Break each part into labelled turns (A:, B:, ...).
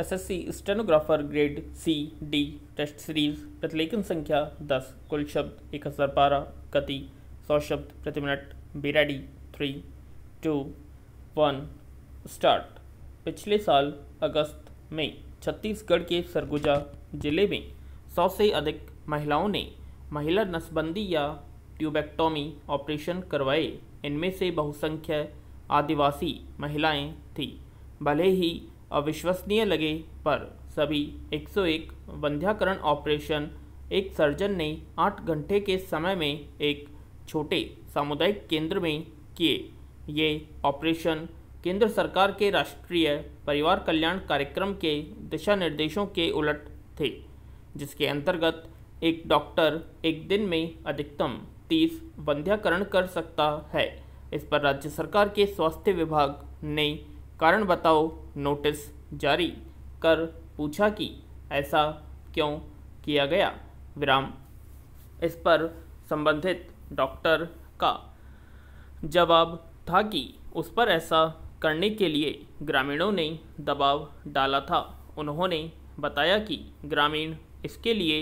A: SSC stenographer grade C D test series प्रतिलेखन संख्या दस कुल शब्द एक हज़ार बारह गति सौ शब्द प्रति मिनट बेराडी थ्री टू वन स्टार्ट पिछले साल अगस्त में छत्तीसगढ़ के सरगुजा जिले में सौ से अधिक महिलाओं ने महिला नसबंदी या ट्यूबेक्टोमी ऑपरेशन करवाए इनमें से बहुसंख्या आदिवासी महिलाएं थीं भले ही अविश्वसनीय लगे पर सभी 101 वंध्याकरण ऑपरेशन एक सर्जन ने आठ घंटे के समय में एक छोटे सामुदायिक केंद्र में किए ये ऑपरेशन केंद्र सरकार के राष्ट्रीय परिवार कल्याण कार्यक्रम के दिशा निर्देशों के उलट थे जिसके अंतर्गत एक डॉक्टर एक दिन में अधिकतम तीस वंध्याकरण कर सकता है इस पर राज्य सरकार के स्वास्थ्य विभाग ने कारण बताओ नोटिस जारी कर पूछा कि ऐसा क्यों किया गया विराम इस पर संबंधित डॉक्टर का जवाब था कि उस पर ऐसा करने के लिए ग्रामीणों ने दबाव डाला था उन्होंने बताया कि ग्रामीण इसके लिए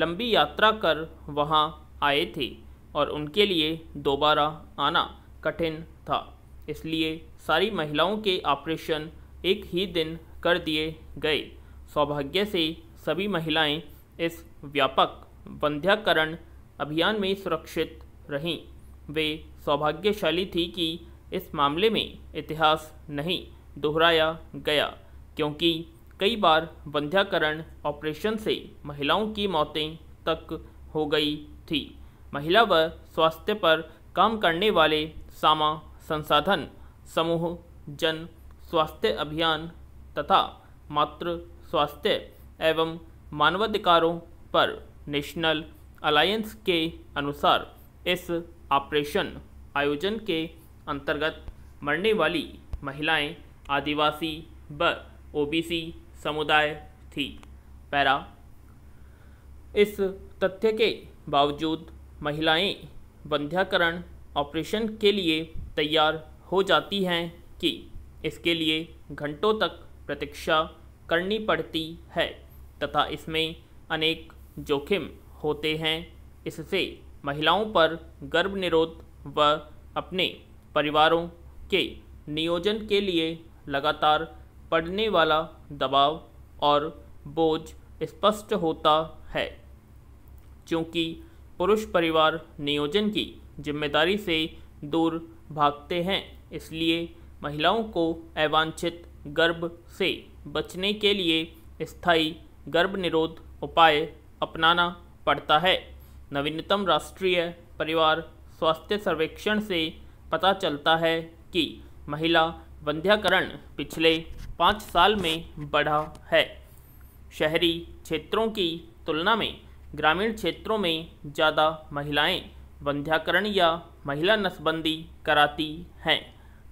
A: लंबी यात्रा कर वहाँ आए थे और उनके लिए दोबारा आना कठिन था इसलिए सारी महिलाओं के ऑपरेशन एक ही दिन कर दिए गए सौभाग्य से सभी महिलाएं इस व्यापक बंध्याकरण अभियान में सुरक्षित रहीं वे सौभाग्यशाली थी कि इस मामले में इतिहास नहीं दोहराया गया क्योंकि कई बार बंध्याकरण ऑपरेशन से महिलाओं की मौतें तक हो गई थी महिला व स्वास्थ्य पर काम करने वाले सामा संसाधन समूह जन स्वास्थ्य अभियान तथा मातृ स्वास्थ्य एवं मानवाधिकारों पर नेशनल अलायंस के अनुसार इस ऑपरेशन आयोजन के अंतर्गत मरने वाली महिलाएं आदिवासी व ओबीसी समुदाय थी पैरा इस तथ्य के बावजूद महिलाएं बंध्याकरण ऑपरेशन के लिए तैयार हो जाती हैं कि इसके लिए घंटों तक प्रतीक्षा करनी पड़ती है तथा इसमें अनेक जोखिम होते हैं इससे महिलाओं पर गर्भ निरोध व अपने परिवारों के नियोजन के लिए लगातार पड़ने वाला दबाव और बोझ स्पष्ट होता है क्योंकि पुरुष परिवार नियोजन की जिम्मेदारी से दूर भागते हैं इसलिए महिलाओं को अवांछित गर्भ से बचने के लिए स्थायी गर्भ निरोध उपाय अपनाना पड़ता है नवीनतम राष्ट्रीय परिवार स्वास्थ्य सर्वेक्षण से पता चलता है कि महिला वंध्याकरण पिछले पाँच साल में बढ़ा है शहरी क्षेत्रों की तुलना में ग्रामीण क्षेत्रों में ज़्यादा महिलाएं वंध्याकरण या महिला नसबंदी कराती हैं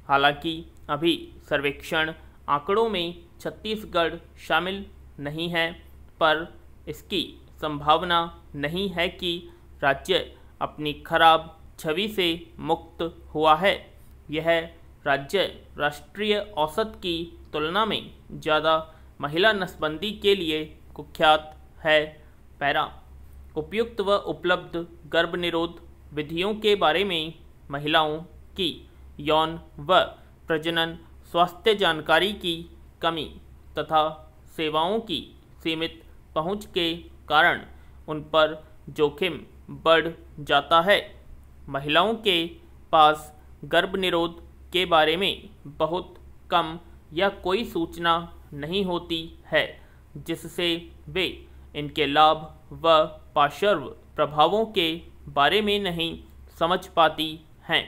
A: हालांकि अभी सर्वेक्षण आंकड़ों में छत्तीसगढ़ शामिल नहीं है पर इसकी संभावना नहीं है कि राज्य अपनी खराब छवि से मुक्त हुआ है यह राज्य राष्ट्रीय औसत की तुलना में ज़्यादा महिला नसबंदी के लिए कुख्यात है पैरा उपयुक्त व उपलब्ध गर्भ निरोध विधियों के बारे में महिलाओं की यौन व प्रजनन स्वास्थ्य जानकारी की कमी तथा सेवाओं की सीमित पहुंच के कारण उन पर जोखिम बढ़ जाता है महिलाओं के पास गर्भ निरोध के बारे में बहुत कम या कोई सूचना नहीं होती है जिससे वे इनके लाभ व पार्श्व प्रभावों के बारे में नहीं समझ पाती हैं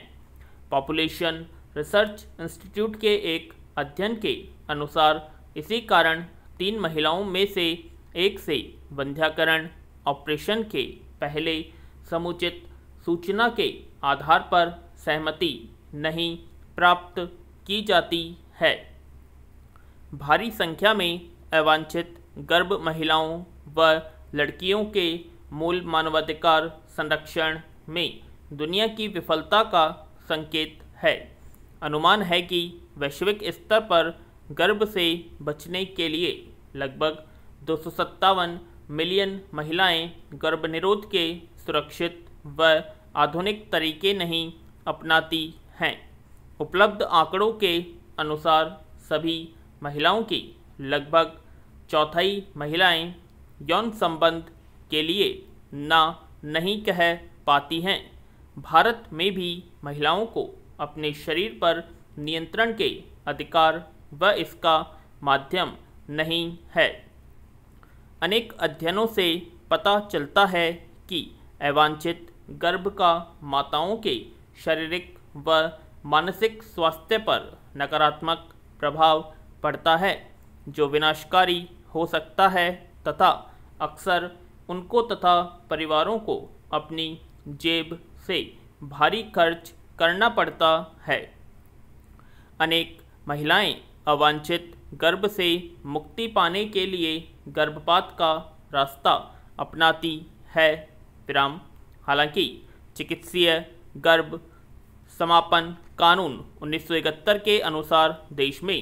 A: पॉपुलेशन रिसर्च इंस्टीट्यूट के एक अध्ययन के अनुसार इसी कारण तीन महिलाओं में से एक से बंध्याकरण ऑपरेशन के पहले समुचित सूचना के आधार पर सहमति नहीं प्राप्त की जाती है भारी संख्या में अवांछित गर्भ महिलाओं व लड़कियों के मूल मानवाधिकार संरक्षण में दुनिया की विफलता का संकेत है अनुमान है कि वैश्विक स्तर पर गर्भ से बचने के लिए लगभग दो मिलियन महिलाएं गर्भ निरोध के सुरक्षित व आधुनिक तरीके नहीं अपनाती हैं उपलब्ध आंकड़ों के अनुसार सभी महिलाओं की लगभग चौथाई महिलाएं यौन संबंध के लिए ना नहीं कह पाती हैं भारत में भी महिलाओं को अपने शरीर पर नियंत्रण के अधिकार व इसका माध्यम नहीं है अनेक अध्ययनों से पता चलता है कि अवांछित गर्भ का माताओं के शारीरिक व मानसिक स्वास्थ्य पर नकारात्मक प्रभाव पड़ता है जो विनाशकारी हो सकता है तथा अक्सर उनको तथा परिवारों को अपनी जेब से भारी खर्च करना पड़ता है अनेक महिलाएं अवांछित गर्भ से मुक्ति पाने के लिए गर्भपात का रास्ता अपनाती है विराम हालांकि चिकित्सीय गर्भ समापन कानून उन्नीस के अनुसार देश में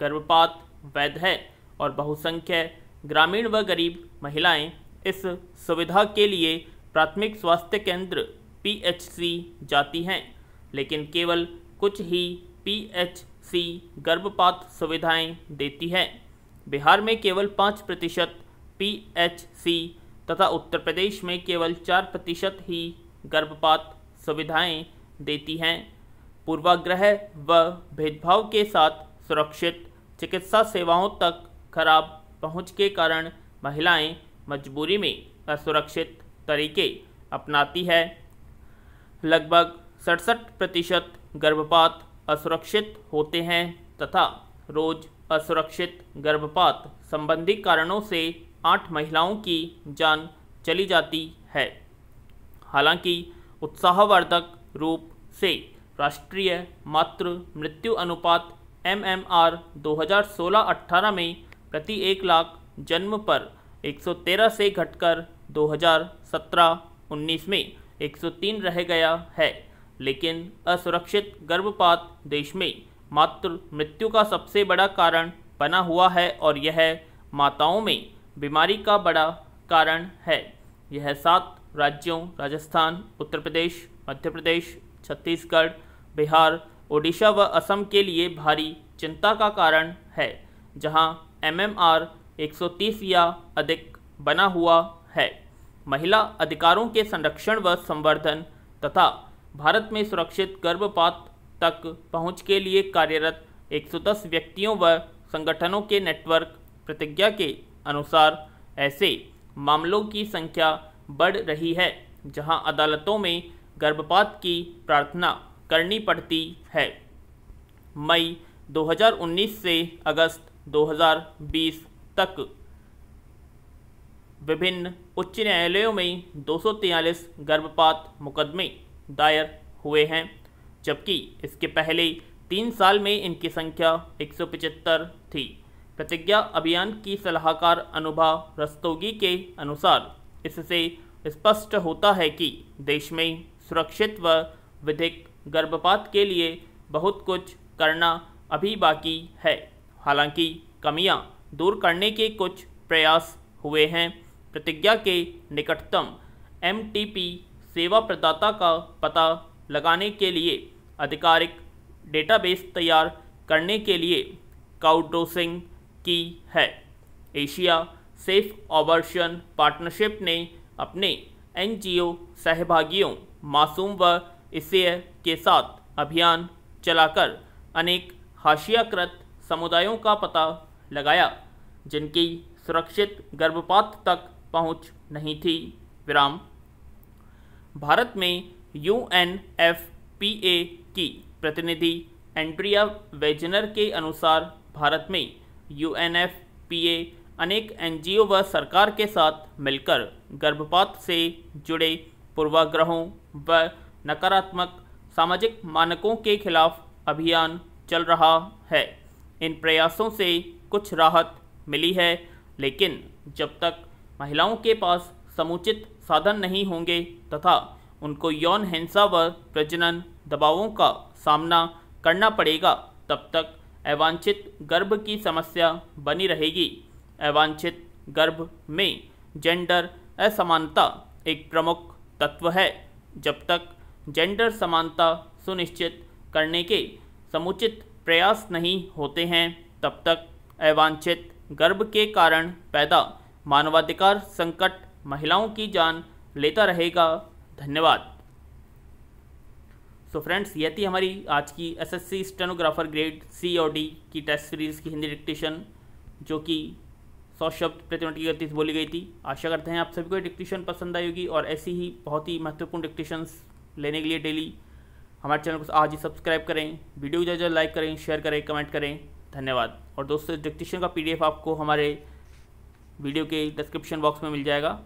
A: गर्भपात वैध है और बहुसंख्य ग्रामीण व गरीब महिलाएं इस सुविधा के लिए प्राथमिक स्वास्थ्य केंद्र पीएचसी जाती हैं लेकिन केवल कुछ ही पीएचसी गर्भपात सुविधाएं देती है बिहार में केवल पाँच प्रतिशत पी तथा उत्तर प्रदेश में केवल चार प्रतिशत ही गर्भपात सुविधाएं देती हैं पूर्वाग्रह व भेदभाव के साथ सुरक्षित चिकित्सा सेवाओं तक खराब पहुंच के कारण महिलाएं मजबूरी में असुरक्षित तरीके अपनाती है लगभग सड़सठ प्रतिशत गर्भपात असुरक्षित होते हैं तथा रोज असुरक्षित गर्भपात संबंधी कारणों से आठ महिलाओं की जान चली जाती है हालांकि उत्साहवर्धक रूप से राष्ट्रीय मातृ मृत्यु अनुपात एम एम आर 2016-18 में प्रति एक लाख जन्म पर 113 से घटकर 2017-19 में 103 रह गया है लेकिन असुरक्षित गर्भपात देश में मातृ मृत्यु का सबसे बड़ा कारण बना हुआ है और यह माताओं में बीमारी का बड़ा कारण है यह सात राज्यों राजस्थान उत्तर प्रदेश मध्य प्रदेश छत्तीसगढ़ बिहार ओडिशा व असम के लिए भारी चिंता का कारण है जहां एमएमआर 130 या अधिक बना हुआ है महिला अधिकारों के संरक्षण व संवर्धन तथा भारत में सुरक्षित गर्भपात तक पहुंच के लिए कार्यरत 110 व्यक्तियों व संगठनों के नेटवर्क प्रतिज्ञा के अनुसार ऐसे मामलों की संख्या बढ़ रही है जहां अदालतों में गर्भपात की प्रार्थना करनी पड़ती है मई 2019 से अगस्त 2020 तक विभिन्न उच्च न्यायालयों में दो गर्भपात मुकदमे दायर हुए हैं जबकि इसके पहले तीन साल में इनकी संख्या एक थी प्रतिज्ञा अभियान की सलाहकार अनुभा रस्तोगी के अनुसार इससे स्पष्ट होता है कि देश में सुरक्षित व विधिक गर्भपात के लिए बहुत कुछ करना अभी बाकी है हालांकि कमियां दूर करने के कुछ प्रयास हुए हैं प्रतिज्ञा के निकटतम एम सेवा प्रदाता का पता लगाने के लिए आधिकारिक डेटाबेस तैयार करने के लिए काउडोसिंग की है एशिया सेफ ऑबर्शन पार्टनरशिप ने अपने एनजीओ सहभागियों मासूम व इसे के साथ अभियान चलाकर अनेक हाशियाकृत समुदायों का पता लगाया जिनकी सुरक्षित गर्भपात तक पहुंच नहीं थी विराम भारत में U N F P A की प्रतिनिधि एंड्रिया वेजनर के अनुसार भारत में यू एन अनेक एनजीओ व सरकार के साथ मिलकर गर्भपात से जुड़े पूर्वाग्रहों व नकारात्मक सामाजिक मानकों के खिलाफ अभियान चल रहा है इन प्रयासों से कुछ राहत मिली है लेकिन जब तक महिलाओं के पास समुचित साधन नहीं होंगे तथा उनको यौन हिंसा व प्रजनन दबावों का सामना करना पड़ेगा तब तक अवांछित गर्भ की समस्या बनी रहेगी अवांछित गर्भ में जेंडर असमानता एक प्रमुख तत्व है जब तक जेंडर समानता सुनिश्चित करने के समुचित प्रयास नहीं होते हैं तब तक अवांछित गर्भ के कारण पैदा मानवाधिकार संकट महिलाओं की जान लेता रहेगा धन्यवाद सो फ्रेंड्स यह थी हमारी आज की एसएससी स्टेनोग्राफर ग्रेड सी और डी की टेस्ट सीरीज़ की हिंदी डिक्टेशन जो कि सौ शब्द प्रति मिनट की गति से बोली गई थी आशा करते हैं आप सभी को डिक्टेशन पसंद आई होगी और ऐसी ही बहुत ही महत्वपूर्ण डिक्टेशन लेने के लिए डेली हमारे चैनल को आज ही सब्सक्राइब करें वीडियो को ज़्यादा लाइक करें शेयर करें कमेंट करें धन्यवाद और दोस्तों डिक्टिशन का पीडीएफ आपको हमारे वीडियो के डिस्क्रिप्शन बॉक्स में मिल जाएगा